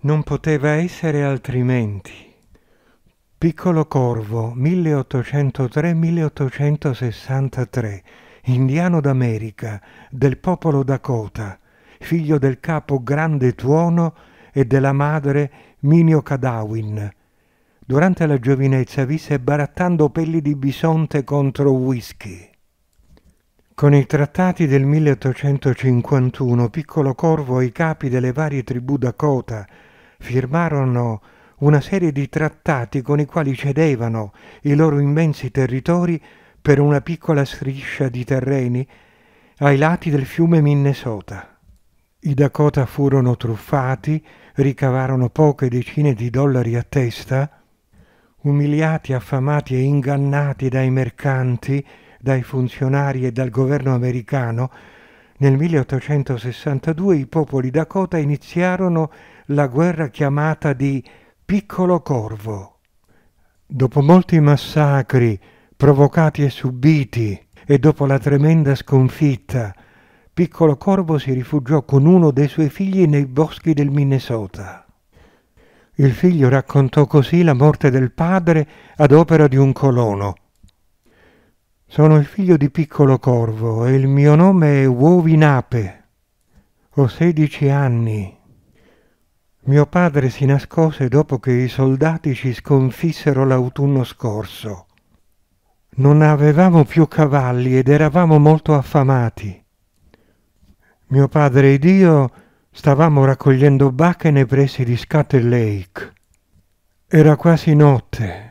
Non poteva essere altrimenti. Piccolo Corvo, 1803-1863, indiano d'America, del popolo Dakota, figlio del capo Grande Tuono e della madre Minio Cadawin. Durante la giovinezza visse barattando pelli di bisonte contro whisky. Con i trattati del 1851 Piccolo Corvo e i capi delle varie tribù Dakota firmarono una serie di trattati con i quali cedevano i loro immensi territori per una piccola striscia di terreni ai lati del fiume Minnesota. I Dakota furono truffati, ricavarono poche decine di dollari a testa, umiliati, affamati e ingannati dai mercanti, dai funzionari e dal governo americano, nel 1862 i popoli Dakota iniziarono la guerra chiamata di Piccolo Corvo. Dopo molti massacri provocati e subiti e dopo la tremenda sconfitta, Piccolo Corvo si rifugiò con uno dei suoi figli nei boschi del Minnesota. Il figlio raccontò così la morte del padre ad opera di un colono sono il figlio di Piccolo Corvo e il mio nome è Uovinape. Ho sedici anni. Mio padre si nascose dopo che i soldati ci sconfissero l'autunno scorso. Non avevamo più cavalli ed eravamo molto affamati. Mio padre ed io stavamo raccogliendo bacche nei pressi di Scatter Lake. Era quasi notte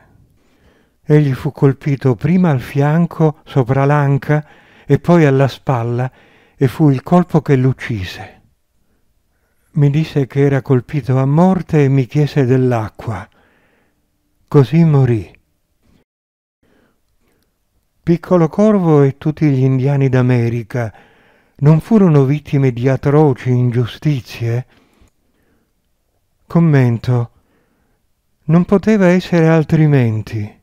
Egli fu colpito prima al fianco, sopra l'anca, e poi alla spalla, e fu il colpo che l'uccise. Mi disse che era colpito a morte e mi chiese dell'acqua. Così morì. Piccolo Corvo e tutti gli indiani d'America non furono vittime di atroci ingiustizie? Commento. Non poteva essere altrimenti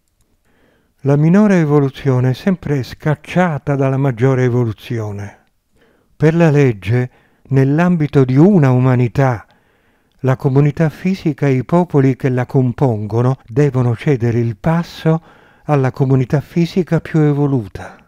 la minore evoluzione è sempre scacciata dalla maggiore evoluzione. Per la legge, nell'ambito di una umanità, la comunità fisica e i popoli che la compongono devono cedere il passo alla comunità fisica più evoluta.